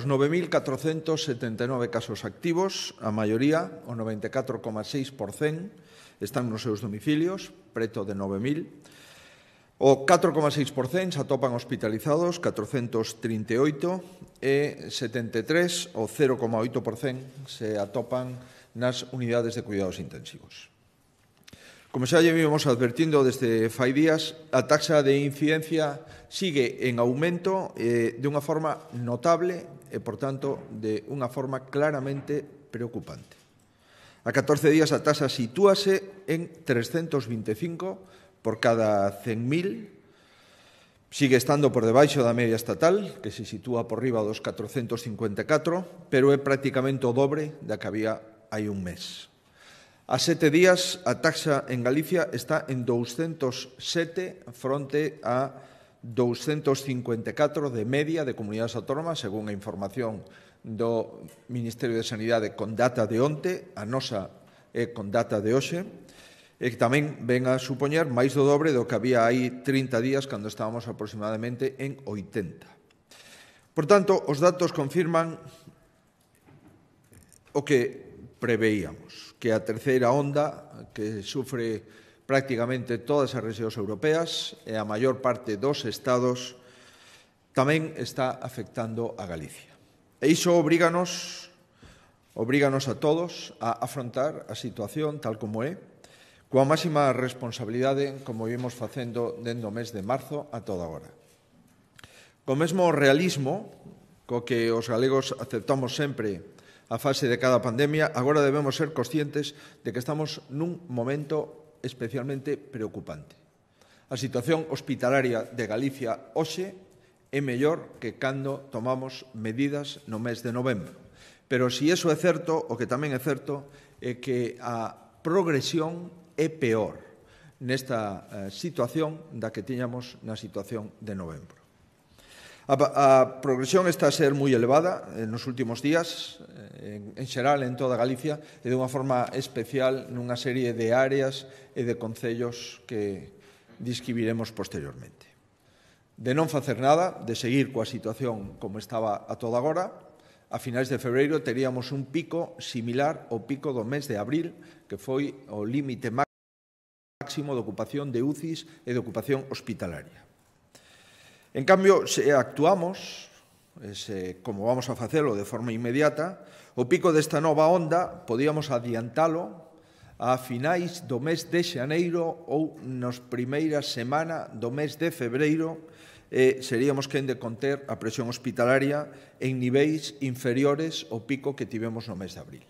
Os 9.479 casos activos, a maioría, o 94,6%, están nos seus domicilios, preto de 9.000. O 4,6% se atopan hospitalizados, 438, e 73, o 0,8%, se atopan nas unidades de cuidados intensivos. Como xa lle vimos advertindo desde fai días, a taxa de incidencia sigue en aumento eh, de unha forma notable e, por tanto, de unha forma claramente preocupante. A 14 días a taxa sitúase en 325 por cada 100.000, sigue estando por debaixo da media estatal, que se sitúa por riba dos 454, pero é prácticamente o dobre da que había hai un mes. A sete días a taxa en Galicia está en 207 fronte a 254 de media de comunidades autónomas, según a información do Ministerio de Sanidade con data de onte, a nosa e con data de hoxe, e que tamén ven a supoñer máis do dobre do que había aí 30 días cando estábamos aproximadamente en 80. Por tanto, os datos confirman o que preveíamos, que a terceira onda que sufre prácticamente todas as regións europeas e a maior parte dos estados tamén está afectando a Galicia. E iso obríganos, obríganos a todos a afrontar a situación tal como é, coa máxima responsabilidade como vimos facendo dentro do mes de marzo a toda hora. Co mesmo realismo co que os galegos aceptamos sempre a fase de cada pandemia, agora debemos ser conscientes de que estamos nun momento especialmente preocupante. A situación hospitalaria de Galicia hoxe é mellor que cando tomamos medidas no mes de novembro. Pero se si eso é certo, o que tamén é certo é que a progresión é peor nesta eh, situación da que tiñamos na situación de novembro. A, a progresión está a ser moi elevada eh, nos últimos días, eh, en, en xeral en toda Galicia, e de unha forma especial nunha serie de áreas e de concellos que disquiviremos posteriormente. De non facer nada, de seguir coa situación como estaba a toda agora, a finais de febreiro teríamos un pico similar ao pico do mes de abril, que foi o límite máximo de ocupación de UCIs e de ocupación hospitalaria. En cambio, se actuamos, ese, eh, como vamos a facelo de forma inmediata, o pico desta nova onda podíamos adiantalo a finais do mes de xaneiro ou nos primeiras semana do mes de febreiro eh, seríamos quen de conter a presión hospitalaria en niveis inferiores ao pico que tivemos no mes de abril.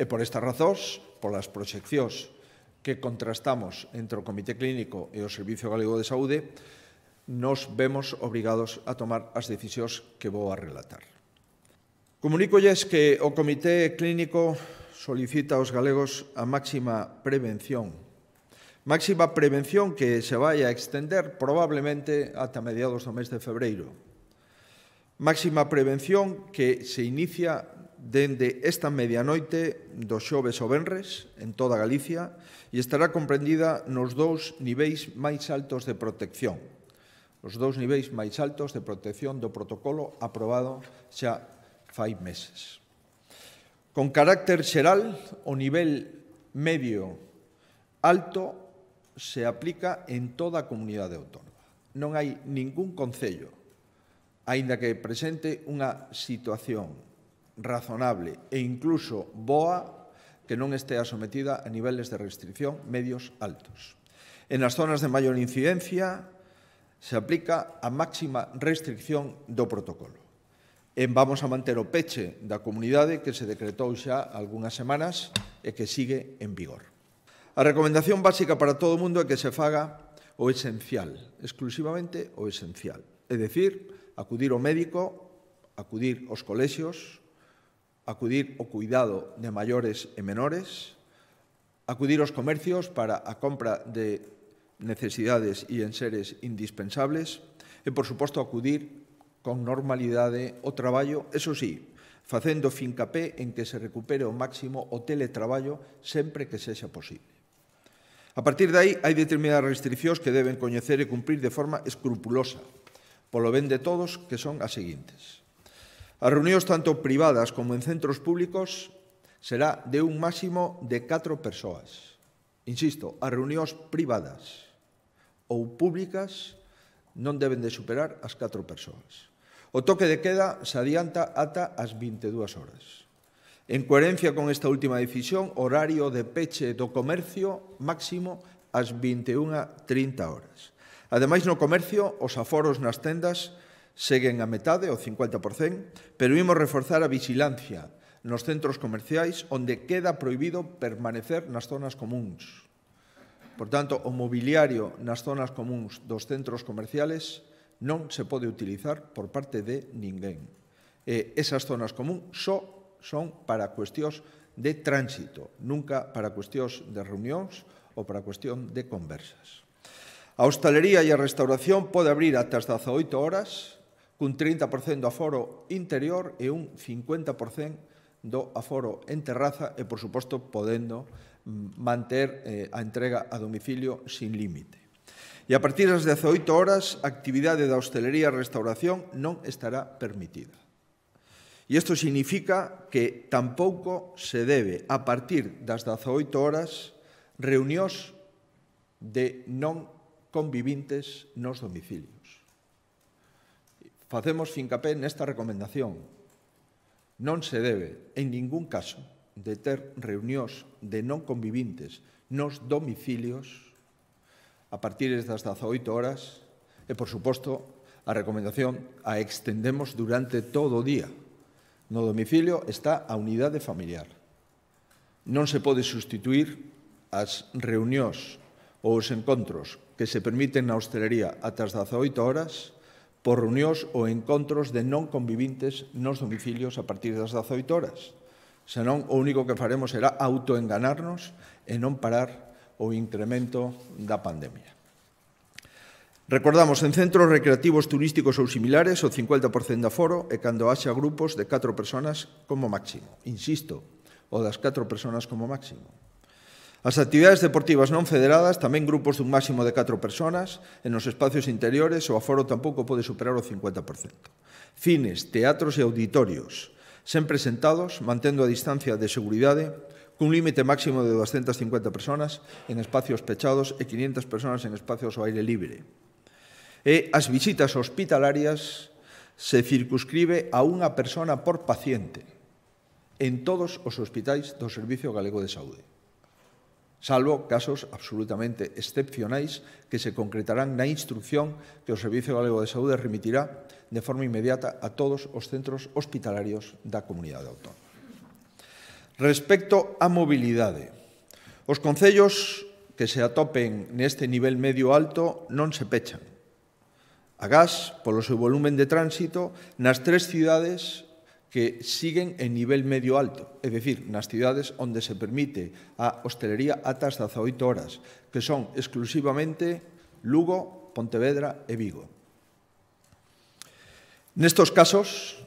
E por estas razóns, polas proxeccións que contrastamos entre o Comité Clínico e o Servicio Galego de Saúde, nos vemos obrigados a tomar as decisións que vou a relatar. Comunicolles que o Comité Clínico solicita aos galegos a máxima prevención. Máxima prevención que se vai a extender probablemente ata mediados do mes de febreiro. Máxima prevención que se inicia dende esta medianoite do xoves ao venres en toda Galicia e estará comprendida nos dous niveis máis altos de protección, os dous niveis máis altos de protección do protocolo aprobado xa fai meses. Con carácter xeral, o nivel medio alto se aplica en toda a comunidade autónoma. Non hai ningún concello, aínda que presente unha situación razonable e incluso boa que non estea sometida a niveles de restricción medios altos. En as zonas de maior incidencia, se aplica a máxima restricción do protocolo. En vamos a manter o peche da comunidade que se decretou xa algunhas semanas e que sigue en vigor. A recomendación básica para todo o mundo é que se faga o esencial, exclusivamente o esencial. É dicir, acudir ao médico, acudir aos colexios, acudir ao cuidado de maiores e menores, acudir aos comercios para a compra de necesidades e en seres indispensables, e, por suposto, acudir con normalidade o traballo, eso sí, facendo fincapé en que se recupere o máximo o teletraballo sempre que sexa posible. A partir de aí, hai determinadas restriccións que deben coñecer e cumprir de forma escrupulosa, polo ben de todos, que son as seguintes. As reunións tanto privadas como en centros públicos será de un máximo de 4 persoas. Insisto, as reunións privadas ou públicas non deben de superar as 4 persoas. O toque de queda se adianta ata as 22 horas. En coherencia con esta última decisión, horario de peche do comercio máximo as 21.30 horas. Ademais, no comercio, os aforos nas tendas seguen a metade, o 50%, pero imos reforzar a vigilancia nos centros comerciais onde queda proibido permanecer nas zonas comuns. Por tanto, o mobiliario nas zonas comuns dos centros comerciales non se pode utilizar por parte de ninguén. Eh, esas zonas común só son para cuestións de tránsito, nunca para cuestións de reunións ou para cuestión de conversas. A hostalería e a restauración pode abrir ata as 18 horas, cun 30% do aforo interior e un 50% do aforo en terraza e, por suposto, podendo mm, manter eh, a entrega a domicilio sin límite. E a partir das 18 horas, a actividade da hostelería e restauración non estará permitida. E isto significa que tampouco se debe, a partir das 18 horas, reunións de non convivintes nos domicilios. Facemos fincapé nesta recomendación, Non se debe, en ningún caso, de ter reunións de non convivintes nos domicilios a partir das 18 horas e, por suposto, a recomendación a extendemos durante todo o día. No domicilio está a unidade familiar. Non se pode sustituir as reunións ou os encontros que se permiten na hostelería atas as 18 horas por reunións ou encontros de non convivintes nos domicilios a partir das 18 horas. Senón, o único que faremos será autoenganarnos e non parar o incremento da pandemia. Recordamos, en centros recreativos turísticos ou similares, o 50% de aforo e cando haxa grupos de 4 personas como máximo. Insisto, o das 4 personas como máximo. As actividades deportivas non federadas, tamén grupos dun máximo de 4 personas, e nos espacios interiores o aforo tampouco pode superar o 50%. Cines, teatros e auditorios, sempre sentados, mantendo a distancia de seguridade, cun límite máximo de 250 personas en espacios pechados e 500 personas en espacios ao aire libre. E as visitas hospitalarias se circunscribe a unha persona por paciente en todos os hospitais do Servicio Galego de Saúde salvo casos absolutamente excepcionais que se concretarán na instrucción que o Servicio Galego de Saúde remitirá de forma inmediata a todos os centros hospitalarios da comunidade autónoma. Respecto á mobilidade, os concellos que se atopen neste nivel medio alto non se pechan. A gas, polo seu volumen de tránsito, nas tres cidades que siguen en nivel medio alto, é dicir, nas cidades onde se permite a hostelería ata as 18 horas, que son exclusivamente Lugo, Pontevedra e Vigo. Nestos casos,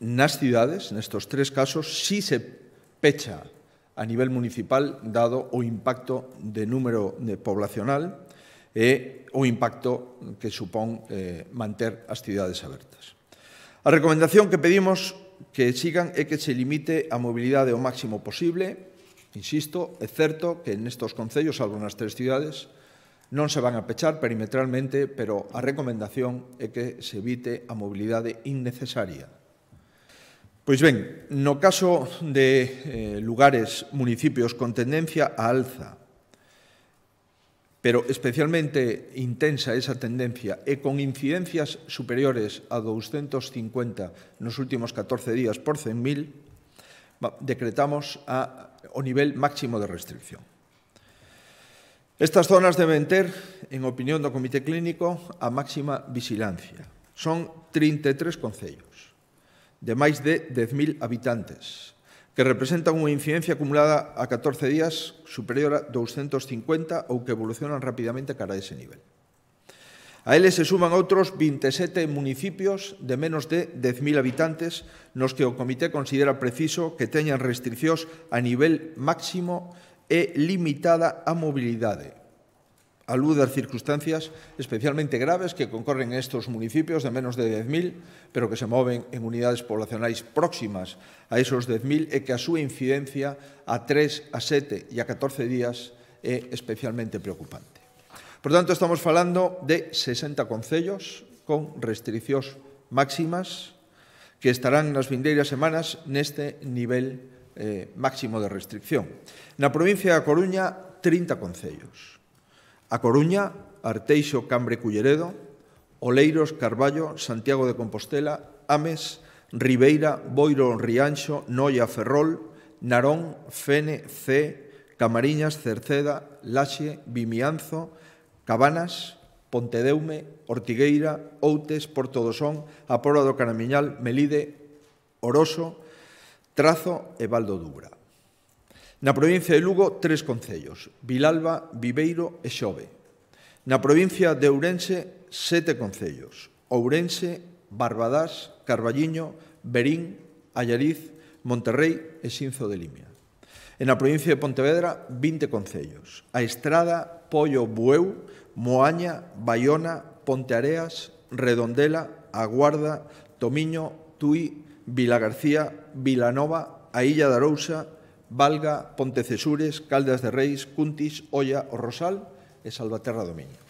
nas cidades, nestos tres casos, si se pecha a nivel municipal dado o impacto de número de poblacional e o impacto que supón eh, manter as cidades abertas. A recomendación que pedimos que sigan é que se limite a mobilidade o máximo posible. Insisto, é certo que nestos concellos, salvo nas tres cidades, non se van a pechar perimetralmente, pero a recomendación é que se evite a mobilidade innecesaria. Pois ben, no caso de eh, lugares, municipios con tendencia a alza, pero especialmente intensa esa tendencia e con incidencias superiores a 250 nos últimos 14 días por 100.000, decretamos a, o nivel máximo de restricción. Estas zonas deben ter, en opinión do Comité Clínico, a máxima vigilancia. Son 33 concellos, de máis de 10.000 habitantes, que representan unha incidencia acumulada a 14 días superior a 250 ou que evolucionan rapidamente cara a ese nivel. A eles se suman outros 27 municipios de menos de 10.000 habitantes nos que o Comité considera preciso que teñan restriccións a nivel máximo e limitada a mobilidade, a luz das circunstancias especialmente graves que concorren en estos municipios de menos de 10.000, pero que se moven en unidades poblacionais próximas a esos 10.000 e que a súa incidencia a 3, a 7 e a 14 días é especialmente preocupante. Por tanto, estamos falando de 60 concellos con restriccións máximas que estarán nas vindeiras semanas neste nivel eh, máximo de restricción. Na provincia da Coruña, 30 concellos. A Coruña, Arteixo, Cambre, Culleredo, Oleiros, Carballo, Santiago de Compostela, Ames, Ribeira, Boiro, Rianxo, Noia, Ferrol, Narón, Fene, C, Camariñas, Cerceda, Laxe, Vimianzo, Cabanas, Pontedeume, Ortigueira, Outes, Porto do Son, Apora do Caramiñal, Melide, Oroso, Trazo e Valdo Dubra. Na provincia de Lugo, tres concellos, Vilalba, Viveiro e Xove. Na provincia de Ourense, sete concellos, Ourense, Barbadás, Carballiño, Berín, Allariz, Monterrey e Sinzo de Limia. En a provincia de Pontevedra, 20 concellos, A Estrada, Pollo, Bueu, Moaña, Baiona, Ponteareas, Redondela, Aguarda, Tomiño, Tui, Vilagarcía, Vilanova, a Illa de Arousa, Valga, Pontecesures, Caldas de Reis, Cuntis, Olla, O Rosal e Salvaterra do Miño.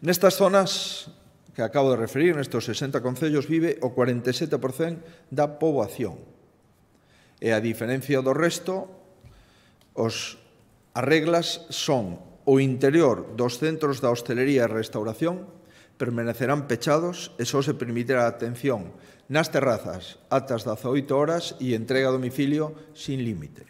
Nestas zonas que acabo de referir, nestos 60 concellos, vive o 47% da poboación. E a diferencia do resto, os, arreglas son o interior dos centros da hostelería e restauración permanecerán pechados e só se permitirá a atención nas terrazas atas 18 horas e entrega a domicilio sin límite.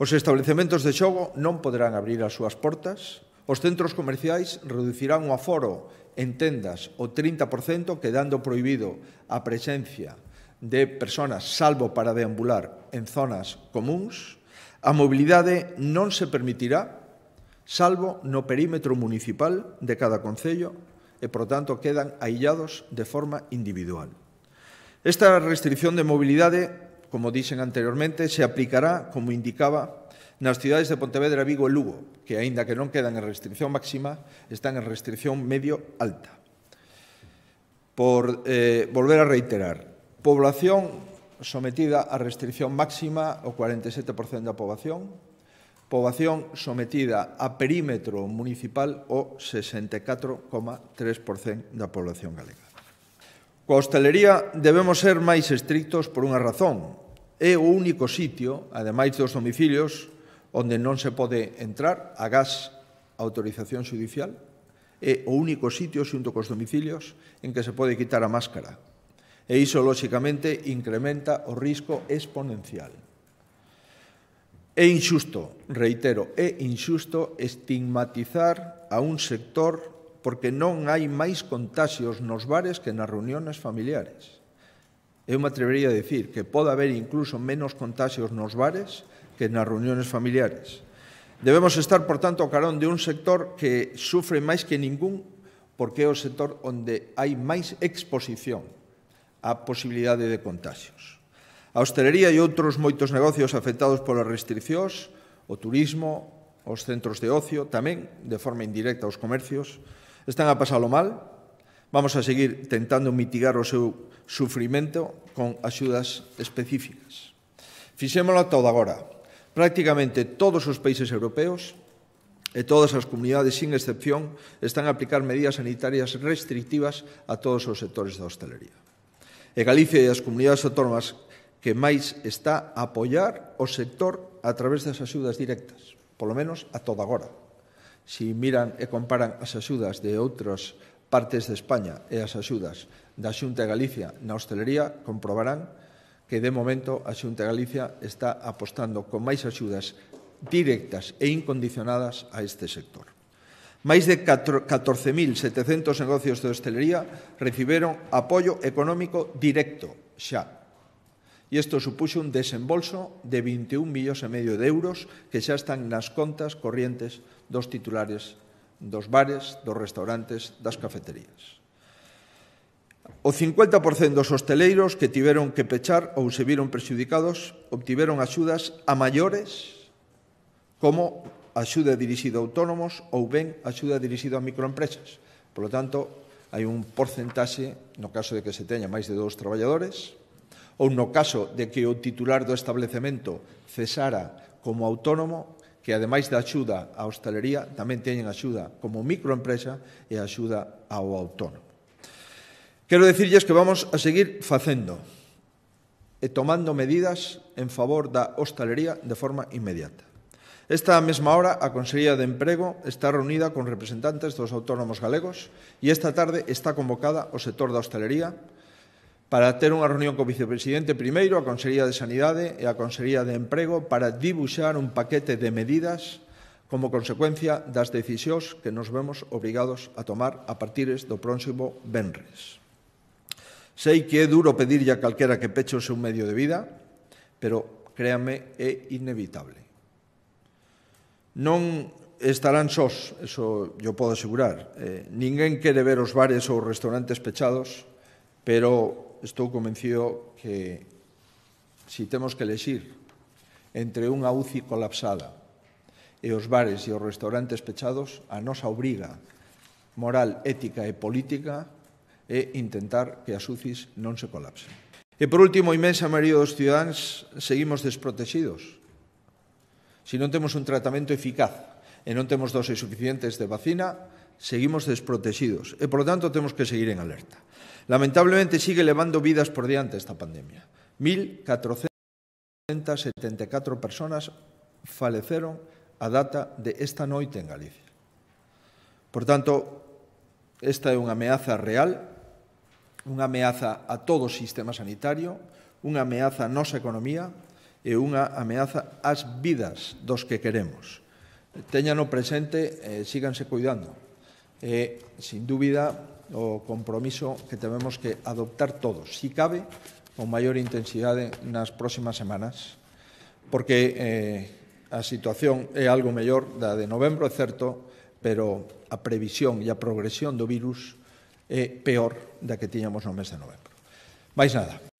Os establecementos de xogo non poderán abrir as súas portas, os centros comerciais reducirán o aforo en tendas o 30%, quedando prohibido a presencia de persoas salvo para deambular en zonas comuns, a mobilidade non se permitirá salvo no perímetro municipal de cada concello e, por tanto, quedan aillados de forma individual. Esta restricción de movilidade, como dixen anteriormente, se aplicará, como indicaba, nas cidades de Pontevedra, Vigo e Lugo, que, aínda que non quedan en restricción máxima, están en restricción medio-alta. Por eh, volver a reiterar, población sometida a restricción máxima o 47% da población, Pobación sometida a perímetro municipal o 64,3% da población galega. Coa hostelería debemos ser máis estrictos por unha razón. É o único sitio, ademais dos domicilios, onde non se pode entrar a gas autorización judicial. É o único sitio, xunto cos domicilios, en que se pode quitar a máscara. E iso, lóxicamente, incrementa o risco exponencial. É injusto, reitero, é injusto estigmatizar a un sector porque non hai máis contagios nos bares que nas reuniones familiares. Eu me atrevería a decir que pode haber incluso menos contagios nos bares que nas reuniones familiares. Debemos estar, por tanto, ao carón de un sector que sufre máis que ningún porque é o sector onde hai máis exposición á posibilidade de contagios. A hostelería e outros moitos negocios afectados polas restriccións, o turismo, os centros de ocio, tamén de forma indirecta os comercios, están a pasalo mal. Vamos a seguir tentando mitigar o seu sufrimento con axudas específicas. Fixémolo a todo agora. Prácticamente todos os países europeos e todas as comunidades, sin excepción, están a aplicar medidas sanitarias restrictivas a todos os sectores da hostelería. E Galicia e as comunidades autónomas que máis está a apoiar o sector a través das axudas directas, polo menos a toda agora. Si miran e comparan as axudas de outras partes de España e as axudas da Xunta de Galicia na hostelería, comprobarán que de momento a Xunta de Galicia está apostando con máis axudas directas e incondicionadas a este sector. Máis de 14.700 negocios de hostelería recibieron apoio económico directo xa e isto supuxo un desembolso de 21 millóns e medio de euros que xa están nas contas corrientes dos titulares dos bares, dos restaurantes, das cafeterías. O 50% dos hosteleiros que tiveron que pechar ou se viron perxudicados obtiveron axudas a maiores como axuda dirixida a autónomos ou ben axuda dirixida a microempresas. Por lo tanto, hai un porcentaxe, no caso de que se teña máis de dous traballadores, ou no caso de que o titular do establecemento cesara como autónomo, que ademais da axuda á hostalería tamén teñen axuda como microempresa e axuda ao autónomo. Quero dicirlles que vamos a seguir facendo e tomando medidas en favor da hostalería de forma inmediata. Esta mesma hora a Consellería de Emprego está reunida con representantes dos autónomos galegos e esta tarde está convocada o sector da hostalería para ter unha reunión co vicepresidente primeiro, a Consellería de Sanidade e a Consellería de Emprego para dibuixar un paquete de medidas como consecuencia das decisións que nos vemos obrigados a tomar a partir do próximo Benres. Sei que é duro pedirlle a calquera que peche o seu medio de vida, pero créame, é inevitable. Non estarán sós, eso yo podo asegurar. Eh, ninguén quere ver os bares ou restaurantes pechados, pero estou convencido que si temos que elegir entre unha UCI colapsada e os bares e os restaurantes pechados, a nosa obriga moral, ética e política é intentar que as UCIs non se colapsen. E por último, a imensa maioría dos cidadáns seguimos desprotexidos. Se non temos un tratamento eficaz e non temos doses suficientes de vacina, seguimos desprotegidos e, por lo tanto, temos que seguir en alerta. Lamentablemente, sigue levando vidas por diante esta pandemia. 1.474 personas faleceron a data de esta noite en Galicia. Por tanto, esta é unha ameaza real, unha ameaza a todo o sistema sanitario, unha ameaza á nosa economía e unha ameaza ás vidas dos que queremos. Téñano presente e síganse cuidando eh, sin dúbida, o compromiso que temos que adoptar todos, si cabe, con maior intensidade nas próximas semanas, porque eh, a situación é algo mellor da de novembro, é certo, pero a previsión e a progresión do virus é peor da que tiñamos no mes de novembro. Mais nada.